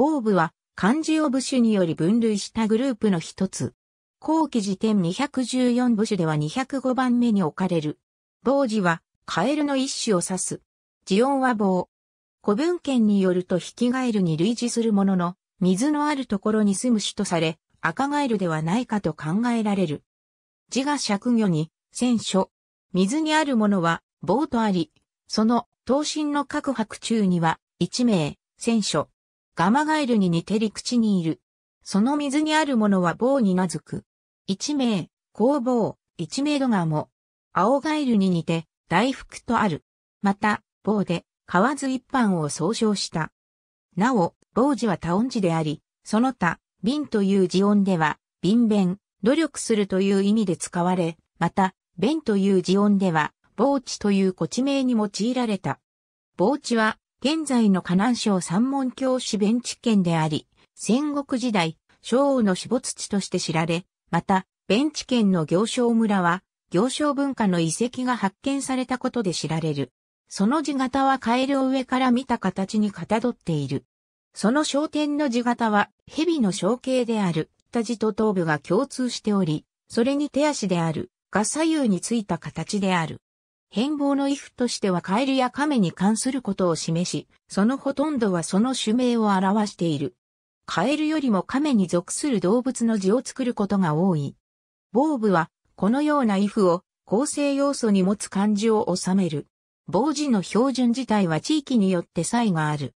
防部は漢字を部首により分類したグループの一つ。後期時点214部首では205番目に置かれる。防字はカエルの一種を指す。字音は棒。古文献によるとヒキガエルに類似するものの、水のあるところに住む種とされ、赤ガエルではないかと考えられる。字が尺魚に、戦書。水にあるものは棒とあり、その、刀身の各白中には、一名、戦書。ガマガエルに似て陸地にいる。その水にあるものは棒になずく。一名、工房、一名度がも、青ガエルに似て、大福とある。また、棒で、河津一般を総称した。なお、棒字は多音字であり、その他、瓶という字音では、瓶弁、努力するという意味で使われ、また、弁という字音では、棒地という古地名に用いられた。棒地は、現在の河南省三門峡市弁地県であり、戦国時代、昭和の死没地として知られ、また、弁地県の行商村は、行商文化の遺跡が発見されたことで知られる。その字型はカエルを上から見た形にかたどっている。その商店の字型は、蛇の象形である、った字と頭部が共通しており、それに手足である、が左右についた形である。変貌の衣服としてはカエルや亀に関することを示し、そのほとんどはその種名を表している。カエルよりも亀に属する動物の字を作ることが多い。ボーブは、このような衣服を構成要素に持つ漢字を収める。防字の標準自体は地域によって差異がある。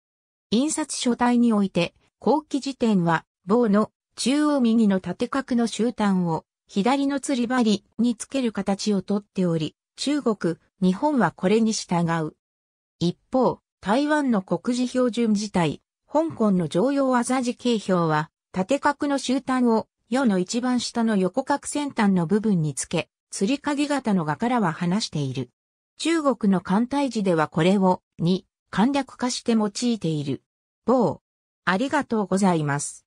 印刷書体において、後期時点は、棒の中央右の縦角の終端を、左の釣り針につける形をとっており、中国、日本はこれに従う。一方、台湾の国事標準自体、香港の常用技字形表は、縦角の終端を、世の一番下の横角先端の部分につけ、釣り鍵型の画からは離している。中国の艦隊字ではこれを、に、簡略化して用いている。某、ありがとうございます。